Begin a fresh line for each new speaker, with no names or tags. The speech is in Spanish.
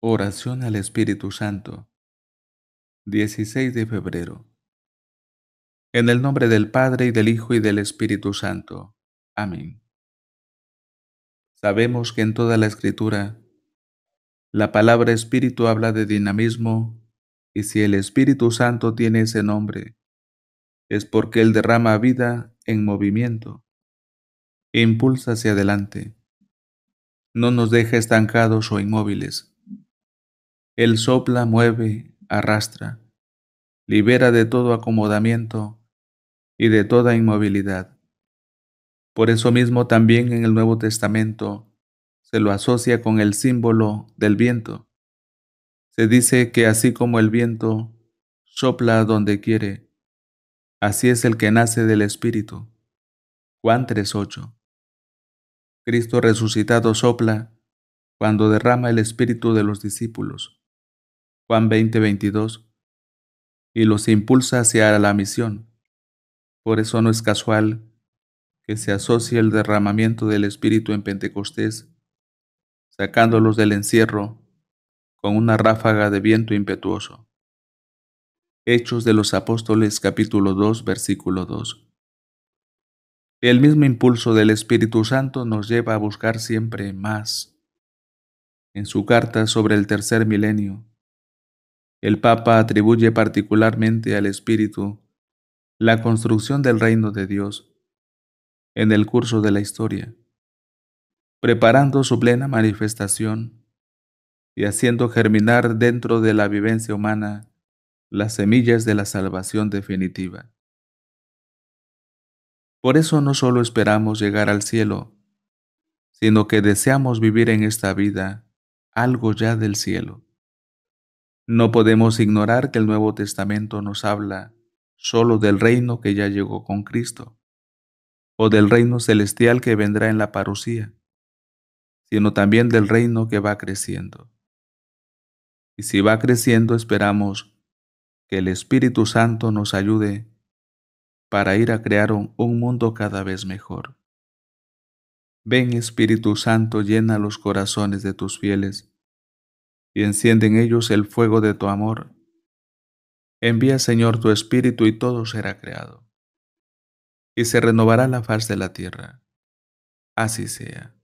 Oración al Espíritu Santo. 16 de febrero. En el nombre del Padre y del Hijo y del Espíritu Santo. Amén. Sabemos que en toda la escritura la palabra Espíritu habla de dinamismo y si el Espíritu Santo tiene ese nombre es porque Él derrama vida en movimiento e impulsa hacia adelante. No nos deja estancados o inmóviles él sopla, mueve, arrastra, libera de todo acomodamiento y de toda inmovilidad. Por eso mismo también en el Nuevo Testamento se lo asocia con el símbolo del viento. Se dice que así como el viento sopla donde quiere, así es el que nace del Espíritu. Juan 3.8. Cristo resucitado sopla cuando derrama el Espíritu de los discípulos. Juan 2022, y los impulsa hacia la misión. Por eso no es casual que se asocie el derramamiento del Espíritu en Pentecostés, sacándolos del encierro con una ráfaga de viento impetuoso. Hechos de los Apóstoles capítulo 2 versículo 2. El mismo impulso del Espíritu Santo nos lleva a buscar siempre más. En su carta sobre el tercer milenio, el Papa atribuye particularmente al Espíritu la construcción del reino de Dios en el curso de la historia, preparando su plena manifestación y haciendo germinar dentro de la vivencia humana las semillas de la salvación definitiva. Por eso no solo esperamos llegar al cielo, sino que deseamos vivir en esta vida algo ya del cielo. No podemos ignorar que el Nuevo Testamento nos habla solo del reino que ya llegó con Cristo, o del reino celestial que vendrá en la parucía, sino también del reino que va creciendo. Y si va creciendo esperamos que el Espíritu Santo nos ayude para ir a crear un, un mundo cada vez mejor. Ven Espíritu Santo, llena los corazones de tus fieles y enciende en ellos el fuego de tu amor. Envía, Señor, tu Espíritu y todo será creado, y se renovará la faz de la tierra. Así sea.